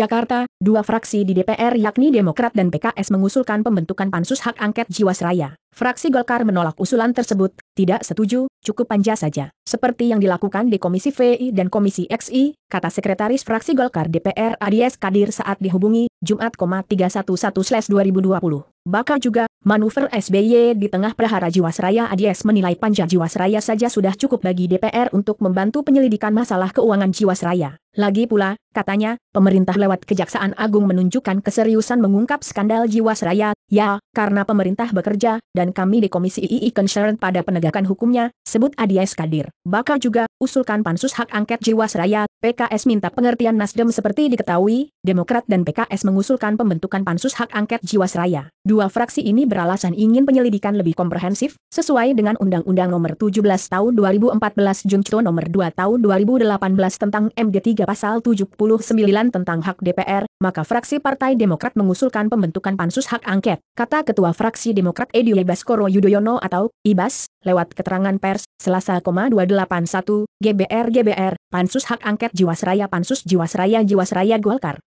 Jakarta, dua fraksi di DPR yakni Demokrat dan PKS mengusulkan pembentukan pansus hak angket Jiwasraya. Fraksi Golkar menolak usulan tersebut, tidak setuju, cukup panja saja. Seperti yang dilakukan di Komisi VI dan Komisi XI, kata Sekretaris Fraksi Golkar DPR Adies Kadir saat dihubungi, Jumat, 311-2020. Bakal juga, manuver SBY di tengah prahara Jiwasraya Adies menilai panja Jiwasraya saja sudah cukup bagi DPR untuk membantu penyelidikan masalah keuangan Jiwasraya. Lagi pula, Katanya, pemerintah lewat Kejaksaan Agung menunjukkan keseriusan mengungkap skandal Jiwasraya, ya, karena pemerintah bekerja, dan kami di Komisi II concern pada penegakan hukumnya, sebut Adias Kadir. Bakal juga, usulkan pansus hak angket Jiwasraya, PKS minta pengertian Nasdem seperti diketahui, Demokrat dan PKS mengusulkan pembentukan pansus hak angket Jiwasraya. Dua fraksi ini beralasan ingin penyelidikan lebih komprehensif, sesuai dengan Undang-Undang Nomor 17 Tahun 2014 Jungto Nomor 2 Tahun 2018 tentang MD3 Pasal 7 tentang hak DPR, maka fraksi Partai Demokrat mengusulkan pembentukan pansus hak angket, kata Ketua Fraksi Demokrat Edi Baskoro Yudhoyono atau IBAS, lewat keterangan pers, Selasa 281, GBR GBR, Pansus Hak Angket Jiwasraya Pansus Jiwasraya Jiwasraya Golkar.